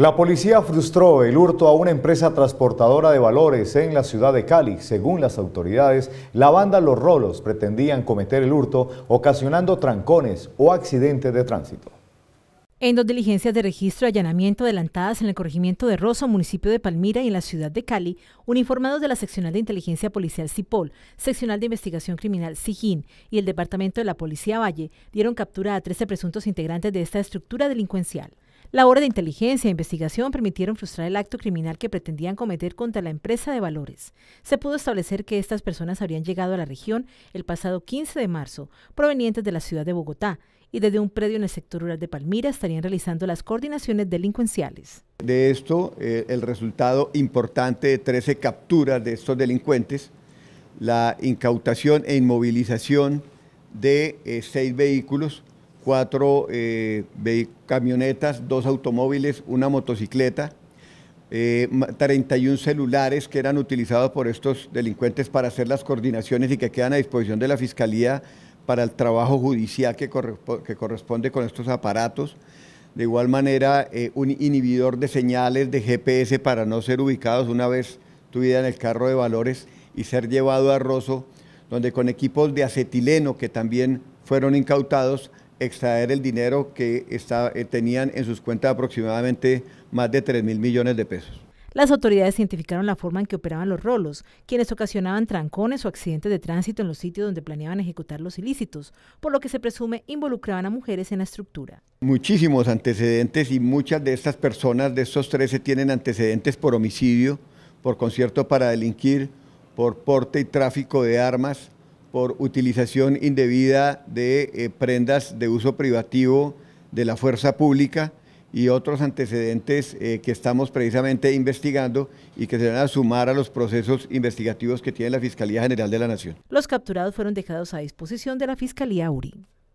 La policía frustró el hurto a una empresa transportadora de valores en la ciudad de Cali. Según las autoridades, la banda Los Rolos pretendían cometer el hurto ocasionando trancones o accidentes de tránsito. En dos diligencias de registro y allanamiento adelantadas en el corregimiento de Rosa, municipio de Palmira y en la ciudad de Cali, uniformados de la Seccional de Inteligencia Policial CIPOL, Seccional de Investigación Criminal SIGIN y el Departamento de la Policía Valle dieron captura a 13 presuntos integrantes de esta estructura delincuencial. La obra de inteligencia e investigación permitieron frustrar el acto criminal que pretendían cometer contra la empresa de valores. Se pudo establecer que estas personas habrían llegado a la región el pasado 15 de marzo, provenientes de la ciudad de Bogotá, y desde un predio en el sector rural de Palmira estarían realizando las coordinaciones delincuenciales. De esto, eh, el resultado importante de 13 capturas de estos delincuentes, la incautación e inmovilización de eh, seis vehículos, cuatro eh, camionetas, dos automóviles, una motocicleta, 31 eh, celulares que eran utilizados por estos delincuentes para hacer las coordinaciones y que quedan a disposición de la Fiscalía para el trabajo judicial que, corresponde, con estos aparatos. De igual manera, eh, un inhibidor de señales de GPS para no ser ubicados una vez vida en el carro de valores y ser llevado a Rosso, donde con equipos de acetileno que también fueron incautados, extraer el dinero que eh, tenían en sus cuentas aproximadamente más de 3 mil millones de pesos. Las autoridades identificaron la forma en que operaban los rolos, quienes ocasionaban trancones o accidentes de tránsito en los sitios donde planeaban ejecutar los ilícitos, por lo que se presume involucraban a mujeres en la estructura. Muchísimos antecedentes y muchas de estas personas, de estos 13, tienen antecedentes por homicidio, por concierto para delinquir, por porte y tráfico de armas, por utilización indebida de eh, prendas de uso privativo de la fuerza pública y otros antecedentes eh, que estamos precisamente investigando y que se van a sumar a los procesos investigativos que tiene la Fiscalía General de la Nación. Los capturados fueron dejados a disposición de la Fiscalía URI.